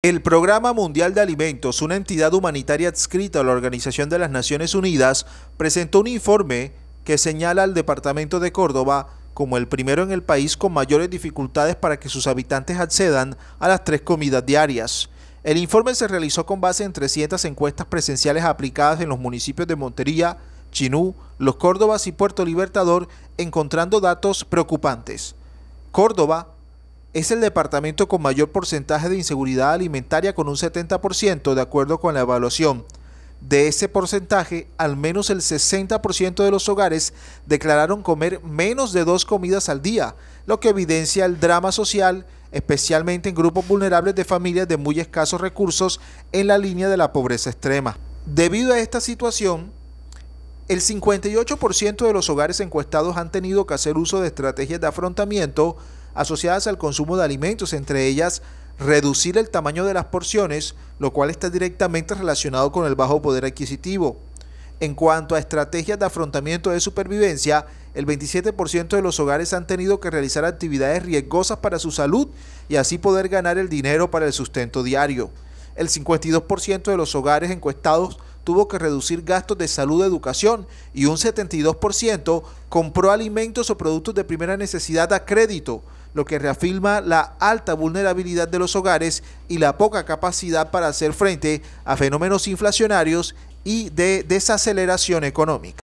El Programa Mundial de Alimentos, una entidad humanitaria adscrita a la Organización de las Naciones Unidas, presentó un informe que señala al Departamento de Córdoba como el primero en el país con mayores dificultades para que sus habitantes accedan a las tres comidas diarias. El informe se realizó con base en 300 encuestas presenciales aplicadas en los municipios de Montería, Chinú, Los Córdobas y Puerto Libertador, encontrando datos preocupantes. Córdoba es el departamento con mayor porcentaje de inseguridad alimentaria con un 70% de acuerdo con la evaluación. De ese porcentaje, al menos el 60% de los hogares declararon comer menos de dos comidas al día, lo que evidencia el drama social, especialmente en grupos vulnerables de familias de muy escasos recursos en la línea de la pobreza extrema. Debido a esta situación, el 58% de los hogares encuestados han tenido que hacer uso de estrategias de afrontamiento asociadas al consumo de alimentos, entre ellas reducir el tamaño de las porciones, lo cual está directamente relacionado con el bajo poder adquisitivo. En cuanto a estrategias de afrontamiento de supervivencia, el 27% de los hogares han tenido que realizar actividades riesgosas para su salud y así poder ganar el dinero para el sustento diario. El 52% de los hogares encuestados tuvo que reducir gastos de salud, y educación y un 72% compró alimentos o productos de primera necesidad a crédito, lo que reafirma la alta vulnerabilidad de los hogares y la poca capacidad para hacer frente a fenómenos inflacionarios y de desaceleración económica.